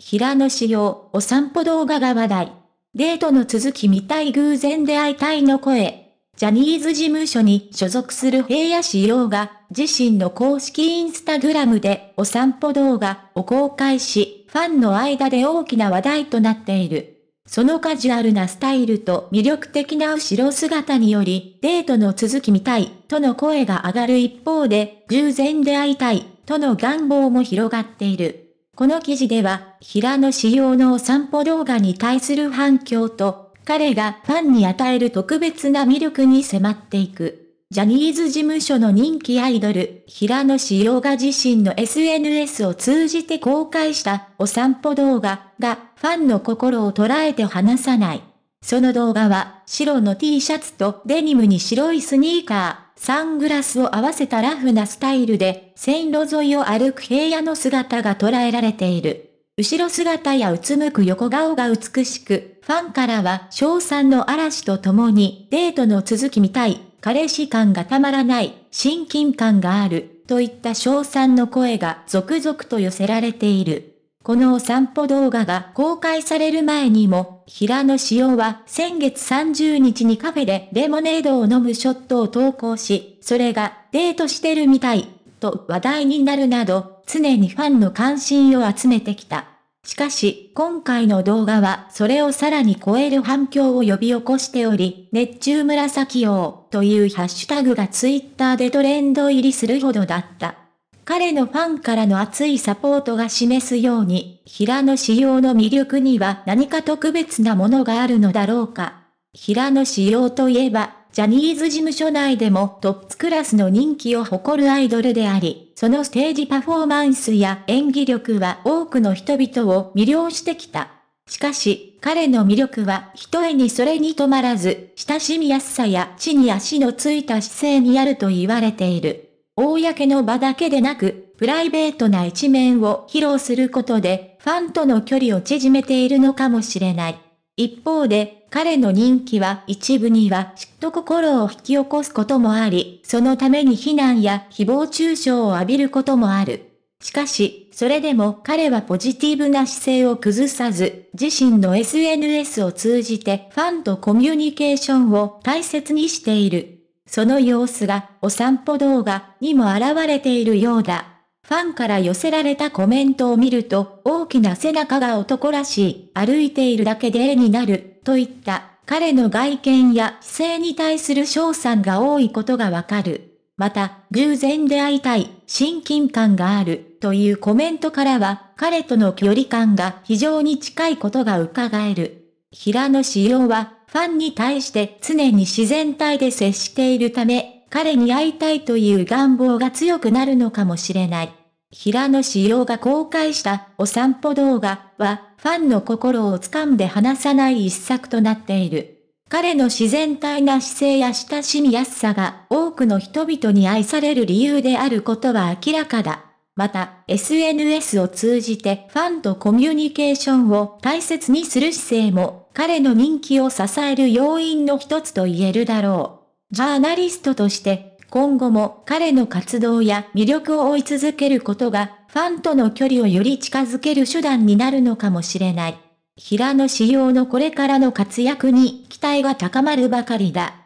平野紫耀、お散歩動画が話題。デートの続き見たい偶然出会いたいの声。ジャニーズ事務所に所属する平野紫耀が、自身の公式インスタグラムでお散歩動画を公開し、ファンの間で大きな話題となっている。そのカジュアルなスタイルと魅力的な後ろ姿により、デートの続き見たい、との声が上がる一方で、偶然出会いたい、との願望も広がっている。この記事では、平野仕耀のお散歩動画に対する反響と、彼がファンに与える特別な魅力に迫っていく。ジャニーズ事務所の人気アイドル、平野紫耀が自身の SNS を通じて公開したお散歩動画がファンの心を捉えて離さない。その動画は白の T シャツとデニムに白いスニーカー。サングラスを合わせたラフなスタイルで、線路沿いを歩く平野の姿が捉えられている。後ろ姿やうつむく横顔が美しく、ファンからは翔さんの嵐と共に、デートの続き見たい、彼氏感がたまらない、親近感がある、といった翔さんの声が続々と寄せられている。このお散歩動画が公開される前にも、平野紫耀は先月30日にカフェでレモネードを飲むショットを投稿し、それがデートしてるみたい、と話題になるなど、常にファンの関心を集めてきた。しかし、今回の動画はそれをさらに超える反響を呼び起こしており、熱中紫王というハッシュタグがツイッターでトレンド入りするほどだった。彼のファンからの熱いサポートが示すように、平野仕様の魅力には何か特別なものがあるのだろうか。平野仕様といえば、ジャニーズ事務所内でもトップクラスの人気を誇るアイドルであり、そのステージパフォーマンスや演技力は多くの人々を魅了してきた。しかし、彼の魅力は一重にそれに止まらず、親しみやすさや地に足のついた姿勢にあると言われている。公の場だけでなく、プライベートな一面を披露することで、ファンとの距離を縮めているのかもしれない。一方で、彼の人気は一部には嫉妬心を引き起こすこともあり、そのために非難や誹謗中傷を浴びることもある。しかし、それでも彼はポジティブな姿勢を崩さず、自身の SNS を通じてファンとコミュニケーションを大切にしている。その様子がお散歩動画にも現れているようだ。ファンから寄せられたコメントを見ると、大きな背中が男らしい、歩いているだけで絵になる、といった、彼の外見や姿勢に対する賞賛が多いことがわかる。また、偶然で会いたい、親近感がある、というコメントからは、彼との距離感が非常に近いことが伺える。平野紫耀は、ファンに対して常に自然体で接しているため、彼に会いたいという願望が強くなるのかもしれない。平野志陽が公開したお散歩動画は、ファンの心を掴んで離さない一作となっている。彼の自然体な姿勢や親しみやすさが多くの人々に愛される理由であることは明らかだ。また、SNS を通じてファンとコミュニケーションを大切にする姿勢も彼の人気を支える要因の一つと言えるだろう。ジャーナリストとして、今後も彼の活動や魅力を追い続けることが、ファンとの距離をより近づける手段になるのかもしれない。平野仕様のこれからの活躍に期待が高まるばかりだ。